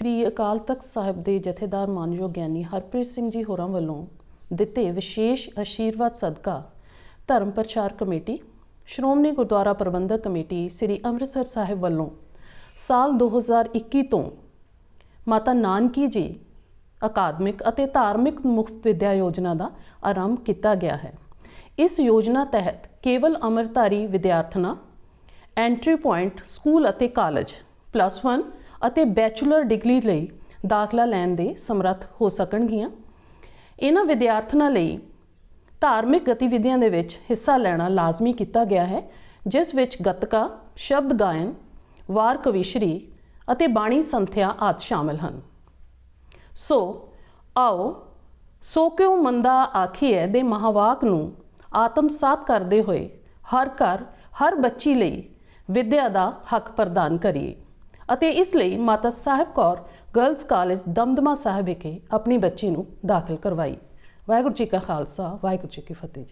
ਸ੍ਰੀ ਅਕਾਲ ਤਖਤ ਸਾਹਿਬ ਦੇ ਜਥੇਦਾਰ ਮਾਨਯੋਗ ਗਿਆਨੀ ਹਰਪ੍ਰੀਤ ਸਿੰਘ ਜੀ ਹੋਰਾਂ ਵੱਲੋਂ ਦਿੱਤੇ ਵਿਸ਼ੇਸ਼ ਅਸ਼ੀਰਵਾਦ ਸਦਕਾ ਧਰਮ ਪ੍ਰਚਾਰ ਕਮੇਟੀ ਸ਼੍ਰੋਮਣੀ ਗੁਰਦੁਆਰਾ ਪ੍ਰਬੰਧਕ ਕਮੇਟੀ ਸ੍ਰੀ ਅੰਮ੍ਰਿਤਸਰ ਸਾਹਿਬ ਵੱਲੋਂ ਸਾਲ 2021 ਤੋਂ ਮਾਤਾ ਨਾਨਕੀ ਜੀ ਅਕਾਦਮਿਕ ਅਤੇ ਧਾਰਮਿਕ ਮੁਫਤ ਵਿਦਿਆ ਯੋਜਨਾ ਦਾ ਆਰੰਭ ਕੀਤਾ ਗਿਆ ਹੈ ਇਸ ਯੋਜਨਾ ਤਹਿਤ ਕੇਵਲ ਅਮਰਤਾਰੀ ਵਿਦਿਆਰਥਣਾ ਐਂਟਰੀ ਪੁਆਇੰਟ ਸਕੂਲ ਅਤੇ ਕਾਲਜ ਪਲੱਸ 1 ਅਤੇ ਬੈਚਲਰ ਡਿਗਰੀ ਲਈ ਦਾਖਲਾ ਲੈਣ ਦੇ ਸਮਰੱਥ ਹੋ ਸਕਣਗੀਆਂ ਇਹਨਾਂ ਵਿਦਿਆਰਥਣਾਂ ਲਈ ਧਾਰਮਿਕ ਗਤੀਵਿਧੀਆਂ ਦੇ ਵਿੱਚ ਹਿੱਸਾ ਲੈਣਾ ਲਾਜ਼ਮੀ ਕੀਤਾ ਗਿਆ ਹੈ ਜਿਸ ਵਿੱਚ ਗਤਕਾ ਸ਼ਬਦ ਗਾਇਨ, ਵਾਰ ਕਵਿਸ਼ਰੀ ਅਤੇ ਬਾਣੀ ਸੰਥਿਆ ਆਦਿ ਸ਼ਾਮਲ ਹਨ ਸੋ ਆਓ ਸੋ ਕਿਉ ਮੰਦਾ ਆਖੀਏ ਦੇ ਮਹਾਵਾਕ ਨੂੰ ਆਤਮ ਸਾਥ ਕਰਦੇ ਹੋਏ ਹਰ ਘਰ ਹਰ ਬੱਚੀ ਲਈ ਵਿਦਿਆ ਦਾ ਹੱਕ ਪ੍ਰਦਾਨ ਕਰੀਏ ਅਤੇ ਇਸ ਲਈ ਮਾਤਾ ਸਾਹਿਬ ਕੌਰ ਗਰਲਸ ਕਾਲਜ ਦਮਦਮਾ ਸਾਹਿਬ ਵਿਖੇ ਆਪਣੀ ਬੱਚੀ ਨੂੰ ਦਾਖਲ ਕਰਵਾਈ ਵਾਹਿਗੁਰੂ ਜੀ ਕਾ ਖਾਲਸਾ ਵਾਹਿਗੁਰੂ ਜੀ ਕੀ ਫਤਿਹ